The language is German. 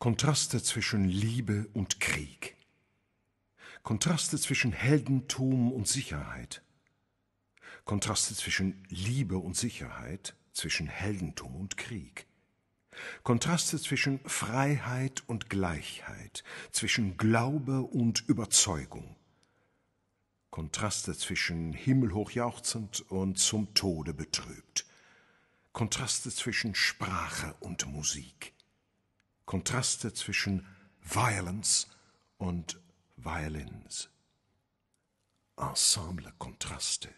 Kontraste zwischen Liebe und Krieg. Kontraste zwischen Heldentum und Sicherheit. Kontraste zwischen Liebe und Sicherheit, zwischen Heldentum und Krieg. Kontraste zwischen Freiheit und Gleichheit, zwischen Glaube und Überzeugung. Kontraste zwischen himmelhochjauchzend und zum Tode betrübt. Kontraste zwischen Sprache und Musik. Kontraste zwischen Violence und Violins. Ensemble-Kontraste.